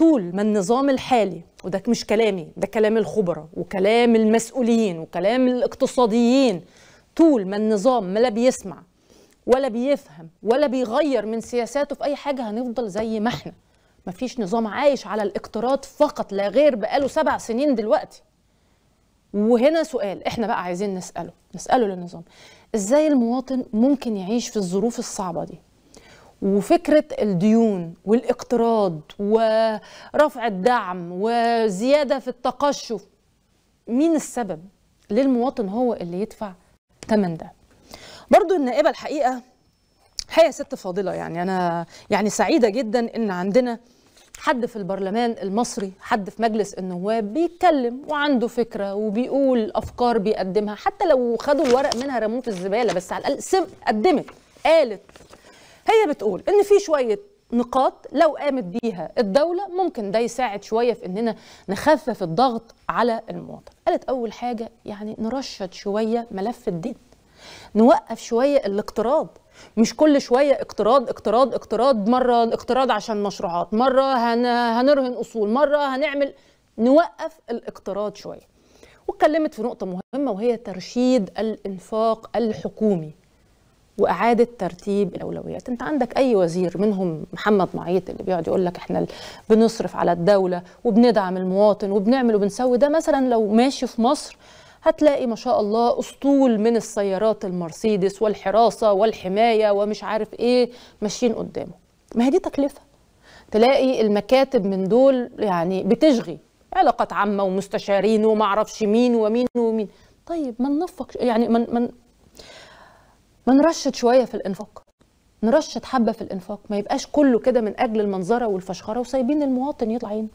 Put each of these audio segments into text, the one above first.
طول ما النظام الحالي وده مش كلامي ده كلام الخبراء وكلام المسؤولين وكلام الاقتصاديين طول ما النظام ما لا بيسمع ولا بيفهم ولا بيغير من سياساته في اي حاجه هنفضل زي ما احنا مفيش نظام عايش على الاقتراض فقط لا غير بقاله سبع سنين دلوقتي وهنا سؤال احنا بقى عايزين نساله نساله للنظام ازاي المواطن ممكن يعيش في الظروف الصعبه دي وفكرة الديون والاقتراض ورفع الدعم وزيادة في التقشف مين السبب؟ ليه المواطن هو اللي يدفع تمن ده؟ برضو النائبة الحقيقة هي ست فاضلة يعني أنا يعني سعيدة جدا إن عندنا حد في البرلمان المصري حد في مجلس النواب بيتكلم وعنده فكرة وبيقول أفكار بيقدمها حتى لو خدوا الورق منها رموه في الزبالة بس على الأقل قدمت قالت هي بتقول ان في شويه نقاط لو قامت بيها الدولة ممكن ده يساعد شوية في إننا نخفف الضغط على المواطن قالت أول حاجة يعني نرشد شوية ملف الدين نوقف شوية الاقتراض مش كل شوية اقتراض اقتراض اقتراض مرة اقتراض عشان مشروعات مرة هن... هنرهن أصول مرة هنعمل نوقف الاقتراض شوية واتكلمت في نقطة مهمة وهي ترشيد الإنفاق الحكومي واعاده ترتيب الاولويات انت عندك اي وزير منهم محمد معيط اللي بيقعد يقول لك احنا بنصرف على الدوله وبندعم المواطن وبنعمل وبنسوي ده مثلا لو ماشي في مصر هتلاقي ما شاء الله اسطول من السيارات المرسيدس والحراسه والحمايه ومش عارف ايه ماشيين قدامه ما هي دي تكلفه تلاقي المكاتب من دول يعني بتشغي علاقات عامه ومستشارين ومعرفش مين ومين ومين طيب ما ننفق يعني ما ما نرشد شويه في الانفاق نرشد حبه في الانفاق ما يبقاش كله كده من اجل المنظره والفشخره وسايبين المواطن يطلع عين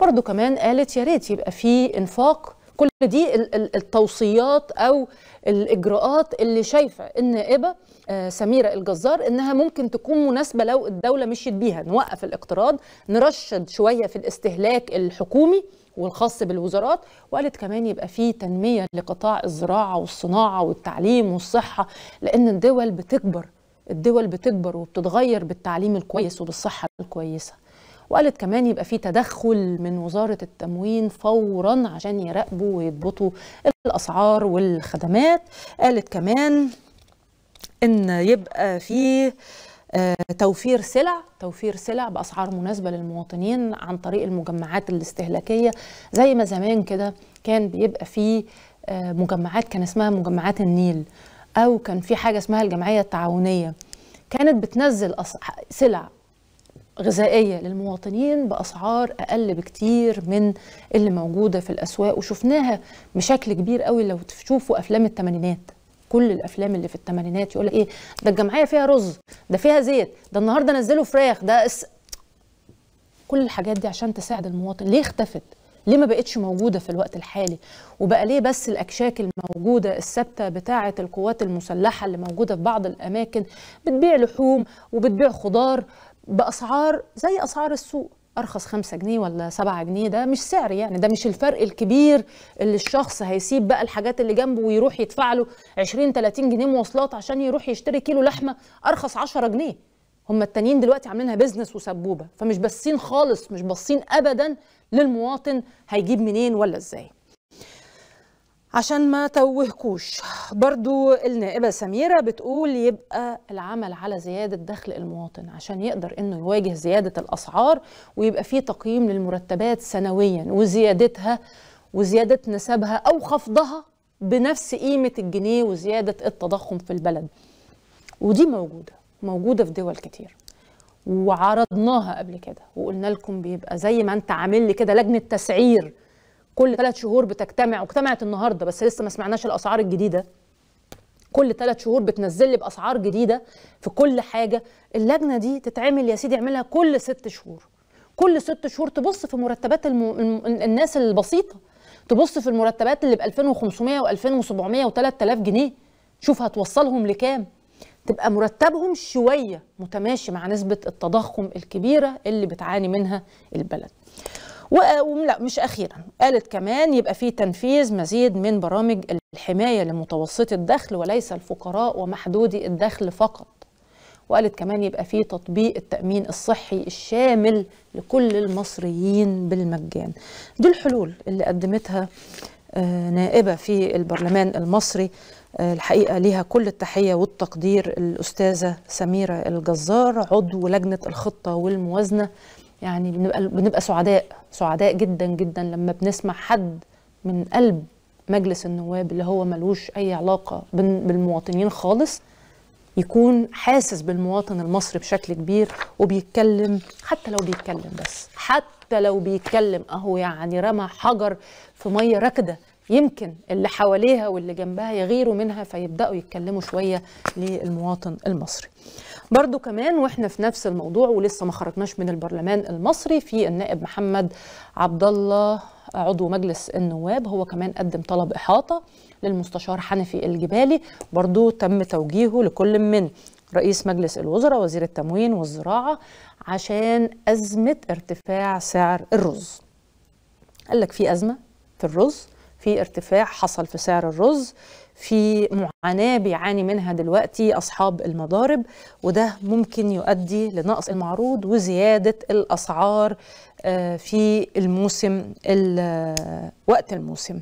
برضو كمان قالت يا ريت يبقى في انفاق كل دي التوصيات او الاجراءات اللي شايفه النائبه آه، سميره الجزار انها ممكن تكون مناسبه لو الدوله مشيت بيها نوقف الاقتراض نرشد شويه في الاستهلاك الحكومي والخاص بالوزارات وقالت كمان يبقى في تنمية لقطاع الزراعة والصناعة والتعليم والصحة لأن الدول بتكبر الدول بتكبر وبتتغير بالتعليم الكويس وبالصحة الكويسة وقالت كمان يبقى في تدخل من وزارة التموين فورا عشان يراقبوا ويضبطوا الأسعار والخدمات قالت كمان ان يبقى فيه آه، توفير سلع توفير سلع باسعار مناسبه للمواطنين عن طريق المجمعات الاستهلاكيه زي ما زمان كده كان بيبقى فيه آه، مجمعات كان اسمها مجمعات النيل او كان في حاجه اسمها الجمعيه التعاونيه كانت بتنزل سلع غذائيه للمواطنين باسعار اقل بكتير من اللي موجوده في الاسواق وشفناها بشكل كبير قوي لو تشوفوا افلام الثمانينات كل الافلام اللي في الثمانينات يقول لك ايه ده الجمعيه فيها رز ده فيها زيت ده النهارده نزلوا فراخ ده اس... كل الحاجات دي عشان تساعد المواطن ليه اختفت ليه ما بقتش موجوده في الوقت الحالي وبقى ليه بس الاكشاك الموجوده الثابته بتاعه القوات المسلحه اللي موجوده في بعض الاماكن بتبيع لحوم وبتبيع خضار باسعار زي اسعار السوق ارخص 5 جنيه ولا 7 جنيه ده مش سعر يعني ده مش الفرق الكبير اللي الشخص هيسيب بقى الحاجات اللي جنبه ويروح يدفع له 20 30 جنيه مواصلات عشان يروح يشتري كيلو لحمه ارخص 10 جنيه هم التانيين دلوقتي عاملينها بيزنس وسبوبه فمش باصين خالص مش باصين ابدا للمواطن هيجيب منين ولا ازاي عشان ما توهكوش برضو النائبة سميرة بتقول يبقى العمل على زيادة دخل المواطن عشان يقدر انه يواجه زيادة الأسعار ويبقى فيه تقييم للمرتبات سنويا وزيادتها وزيادة نسبها أو خفضها بنفس قيمة الجنيه وزيادة التضخم في البلد ودي موجودة موجودة في دول كتير وعرضناها قبل كده وقلنا لكم بيبقى زي ما انت عامل لي كده لجنة تسعير كل ثلاث شهور بتجتمع واجتمعت النهارده بس لسه ما سمعناش الاسعار الجديده كل ثلاث شهور بتنزل لي باسعار جديده في كل حاجه اللجنه دي تتعمل يا سيدي اعملها كل ست شهور كل ست شهور تبص في مرتبات الم... الناس البسيطه تبص في المرتبات اللي ب 2500 و2700 و3000 جنيه شوف هتوصلهم لكام تبقى مرتبهم شويه متماشي مع نسبه التضخم الكبيره اللي بتعاني منها البلد لا مش اخيرا قالت كمان يبقى في تنفيذ مزيد من برامج الحمايه لمتوسطي الدخل وليس الفقراء ومحدودي الدخل فقط وقالت كمان يبقى في تطبيق التامين الصحي الشامل لكل المصريين بالمجان دي الحلول اللي قدمتها آه، نائبه في البرلمان المصري آه، الحقيقه ليها كل التحيه والتقدير الاستاذه سميره الجزار عضو لجنه الخطه والموازنه يعني بنبقى بنبقى سعداء سعداء جدا جدا لما بنسمع حد من قلب مجلس النواب اللي هو ملوش اي علاقه بالمواطنين خالص يكون حاسس بالمواطن المصري بشكل كبير وبيتكلم حتى لو بيتكلم بس حتى لو بيتكلم اهو يعني رمى حجر في ميه راكده يمكن اللي حواليها واللي جنبها يغيروا منها فيبداوا يتكلموا شويه للمواطن المصري برضو كمان واحنا في نفس الموضوع ولسه ما خرجناش من البرلمان المصري في النائب محمد عبد الله عضو مجلس النواب هو كمان قدم طلب احاطه للمستشار حنفي الجبالي برضو تم توجيهه لكل من رئيس مجلس الوزراء وزير التموين والزراعه عشان ازمه ارتفاع سعر الرز قال لك في ازمه في الرز في ارتفاع حصل في سعر الرز في معاناة بيعاني منها دلوقتي أصحاب المضارب وده ممكن يؤدي لنقص المعروض وزيادة الأسعار آه، في الموسم وقت الموسم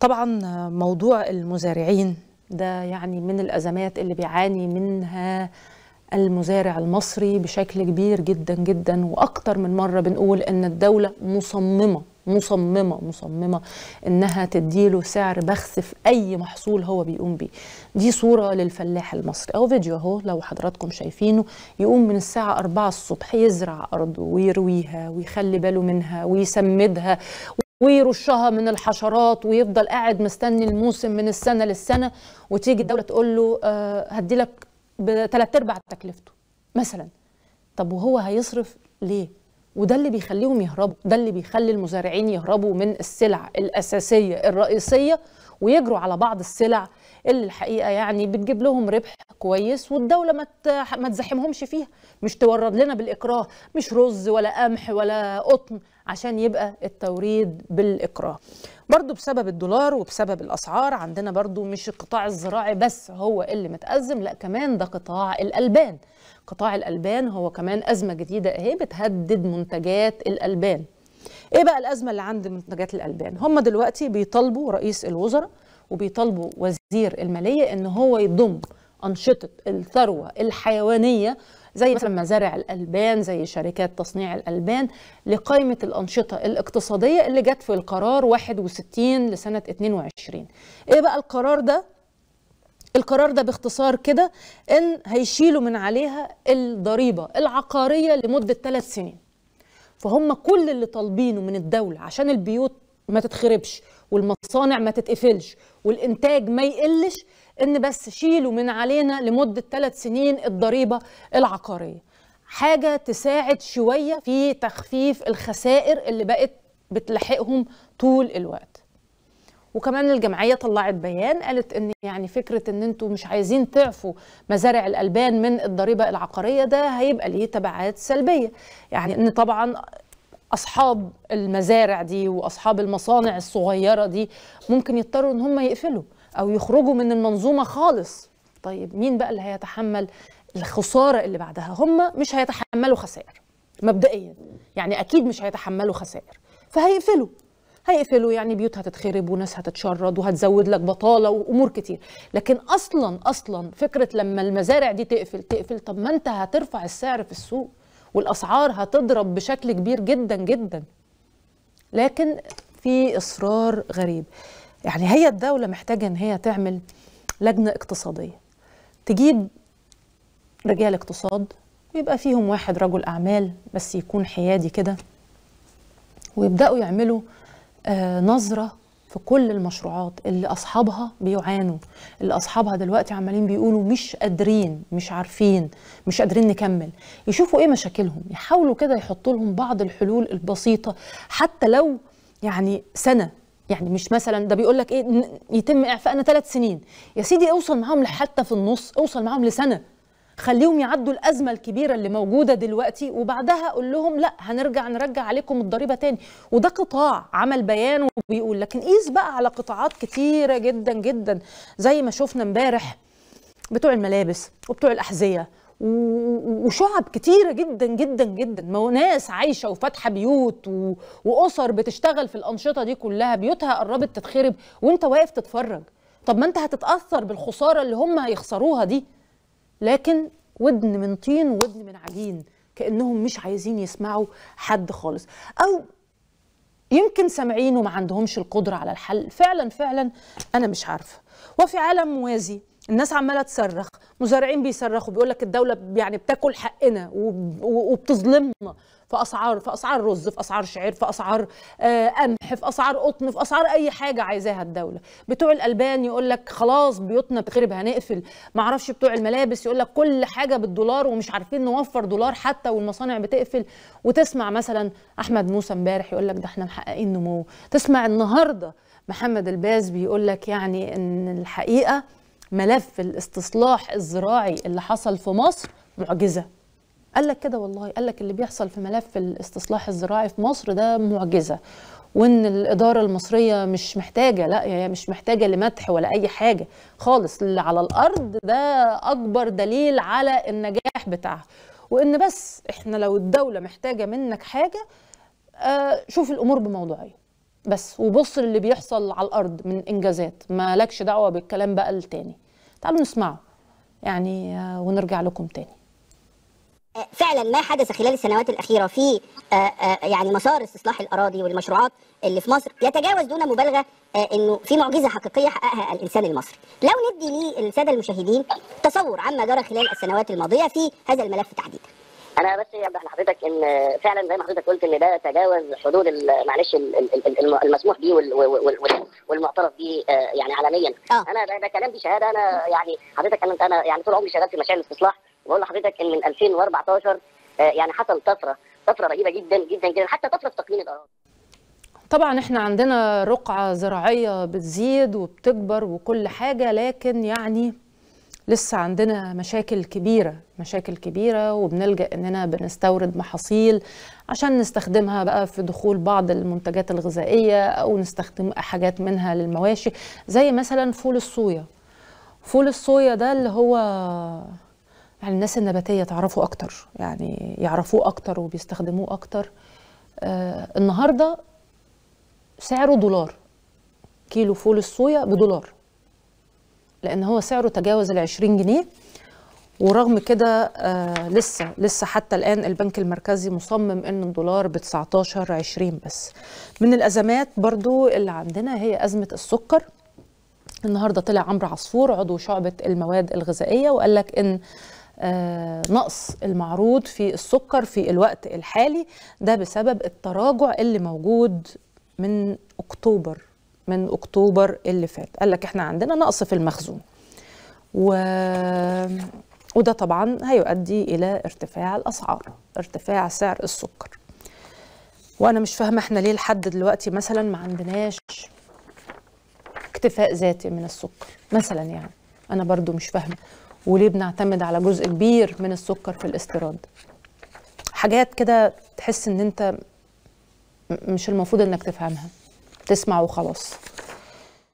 طبعا موضوع المزارعين ده يعني من الأزمات اللي بيعاني منها المزارع المصري بشكل كبير جدا جدا وأكتر من مرة بنقول أن الدولة مصممة مصممه مصممه انها تديله سعر بخس في اي محصول هو بيقوم بيه دي صوره للفلاح المصري او فيديو اهو لو حضراتكم شايفينه يقوم من الساعه 4 الصبح يزرع ارضه ويرويها ويخلي باله منها ويسمدها ويرشها من الحشرات ويفضل قاعد مستني الموسم من السنه للسنه وتيجي الدوله تقول له آه هدي لك بثلاث ارباع تكلفته مثلا طب وهو هيصرف ليه وده اللي بيخليهم يهربوا ده اللي بيخلي المزارعين يهربوا من السلع الأساسية الرئيسية ويجروا على بعض السلع اللي الحقيقه يعني بتجيب لهم ربح كويس والدوله ما ما تزاحمهمش فيها مش تورد لنا بالاكراه مش رز ولا قمح ولا قطن عشان يبقى التوريد بالاكراه برضو بسبب الدولار وبسبب الاسعار عندنا برضو مش القطاع الزراعي بس هو اللي متازم لا كمان ده قطاع الالبان قطاع الألبان هو كمان أزمة جديدة أهي بتهدد منتجات الألبان إيه بقى الأزمة اللي عند منتجات الألبان؟ هم دلوقتي بيطالبوا رئيس الوزراء وبيطالبوا وزير المالية إن هو يضم أنشطة الثروة الحيوانية زي مثلا مزارع الألبان زي شركات تصنيع الألبان لقائمة الأنشطة الاقتصادية اللي جت في القرار 61 لسنة 22 إيه بقى القرار ده القرار ده باختصار كده ان هيشيلوا من عليها الضريبه العقاريه لمده ثلاث سنين فهم كل اللي طالبينه من الدوله عشان البيوت ما تتخربش والمصانع ما تتقفلش والانتاج ما يقلش ان بس شيلوا من علينا لمده ثلاث سنين الضريبه العقاريه حاجه تساعد شويه في تخفيف الخسائر اللي بقت بتلاحقهم طول الوقت وكمان الجمعيه طلعت بيان قالت ان يعني فكره ان انتم مش عايزين تعفوا مزارع الالبان من الضريبه العقاريه ده هيبقى ليه تبعات سلبيه يعني ان طبعا اصحاب المزارع دي واصحاب المصانع الصغيره دي ممكن يضطروا ان هم يقفلوا او يخرجوا من المنظومه خالص طيب مين بقى اللي هيتحمل الخساره اللي بعدها هم مش هيتحملوا خسائر مبدئيا يعني اكيد مش هيتحملوا خسائر فهيقفلوا هيقفلوا يعني بيوت هتتخرب وناس هتتشرد وهتزود لك بطاله وامور كتير لكن اصلا اصلا فكره لما المزارع دي تقفل تقفل طب ما انت هترفع السعر في السوق والاسعار هتضرب بشكل كبير جدا جدا لكن في اصرار غريب يعني هي الدوله محتاجه ان هي تعمل لجنه اقتصاديه تجيب رجال اقتصاد ويبقى فيهم واحد رجل اعمال بس يكون حيادي كده ويبداوا يعملوا آه، نظرة في كل المشروعات اللي أصحابها بيعانوا اللي أصحابها دلوقتي عمالين بيقولوا مش قادرين مش عارفين مش قادرين نكمل يشوفوا إيه مشاكلهم يحاولوا كده يحطوا لهم بعض الحلول البسيطة حتى لو يعني سنة يعني مش مثلا ده بيقول لك ايه يتم اعفائنا ثلاث سنين يا سيدي اوصل معاهم لحتى في النص اوصل معاهم لسنه خليهم يعدوا الازمه الكبيره اللي موجوده دلوقتي وبعدها اقول لهم لا هنرجع نرجع عليكم الضريبه تاني وده قطاع عمل بيان وبيقول لكن قيس بقى على قطاعات كتيره جدا جدا زي ما شفنا امبارح بتوع الملابس وبتوع الاحذيه وشعب كتيره جدا جدا جدا ما هو ناس عايشه وفاتحه بيوت و... واسر بتشتغل في الانشطه دي كلها بيوتها قربت تتخرب وانت واقف تتفرج طب ما انت هتتاثر بالخساره اللي هم هيخسروها دي لكن ودن من طين ودن من عجين كانهم مش عايزين يسمعوا حد خالص او يمكن سامعين وما عندهمش القدره على الحل فعلا فعلا انا مش عارفه وفي عالم موازي الناس عماله تصرخ مزارعين بيصرخوا بيقول لك الدوله يعني بتاكل حقنا وبتظلمنا في اسعار في اسعار رز في اسعار شعير في اسعار آه، قمح في اسعار قطن في اسعار اي حاجه عايزاها الدوله بتوع الالبان يقول لك خلاص بيوتنا بتخرب هنقفل ما اعرفش بتوع الملابس يقول لك كل حاجه بالدولار ومش عارفين نوفر دولار حتى والمصانع بتقفل وتسمع مثلا احمد موسى امبارح يقول لك ده احنا محققين نمو تسمع النهارده محمد الباز بيقول لك يعني ان الحقيقه ملف الاستصلاح الزراعي اللي حصل في مصر معجزه قال لك كده والله قال لك اللي بيحصل في ملف الاستصلاح الزراعي في مصر ده معجزه وان الاداره المصريه مش محتاجه لا هي مش محتاجه لمدح ولا اي حاجه خالص اللي على الارض ده اكبر دليل على النجاح بتاعها وان بس احنا لو الدوله محتاجه منك حاجه آه، شوف الامور بموضوعيه بس وبص للي بيحصل على الارض من انجازات مالكش دعوه بالكلام بقى التاني تعالوا نسمعه يعني آه، ونرجع لكم تاني آه، فعلا ما حدث خلال السنوات الاخيره في آه، يعني مسار استصلاح الاراضي والمشروعات اللي في مصر يتجاوز دون مبالغه انه في معجزه حقيقيه حققها الانسان المصري. لو ندي للساده المشاهدين تصور عما جرى خلال السنوات الماضيه في هذا الملف تحديدا. انا بس اوضح لحضرتك ان فعلا زي ما حضرتك قلت ان ده تجاوز حدود معلش المسموح بيه والمعترف بيه آه، يعني علنيا أوه. انا ده, كلام دي شهاده انا يعني حضرتك انا يعني طول عمري شغال في مشاريع الاستصلاح بقول لحضرتك ان من 2014 آه، يعني حصل طفره طفره رهيبه جدا جدا جدا حتى طفره في تقنين الاراضي طبعا احنا عندنا رقعة زراعية بتزيد وبتكبر وكل حاجة لكن يعني لسه عندنا مشاكل كبيرة مشاكل كبيرة وبنلجأ إننا بنستورد محاصيل عشان نستخدمها بقى في دخول بعض المنتجات الغذائية أو نستخدم حاجات منها للمواشي زي مثلا فول الصويا فول الصويا ده اللي هو يعني الناس النباتية تعرفه أكتر يعني يعرفوه أكتر وبيستخدموه أكتر آه النهاردة سعره دولار كيلو فول الصويا بدولار لان هو سعره تجاوز ال 20 جنيه ورغم كده آه لسه لسه حتى الان البنك المركزي مصمم ان الدولار ب 19 20 بس من الازمات برضو اللي عندنا هي ازمه السكر النهارده طلع عمرو عصفور عضو شعبه المواد الغذائيه وقال لك ان آه نقص المعروض في السكر في الوقت الحالي ده بسبب التراجع اللي موجود من اكتوبر من اكتوبر اللي فات قال لك احنا عندنا نقص في المخزون و... وده طبعا هيؤدي الى ارتفاع الاسعار ارتفاع سعر السكر وانا مش فاهمه احنا ليه لحد دلوقتي مثلا ما عندناش اكتفاء ذاتي من السكر مثلا يعني انا برضو مش فاهمه وليه بنعتمد على جزء كبير من السكر في الاستيراد حاجات كده تحس ان انت مش المفروض انك تفهمها تسمع وخلاص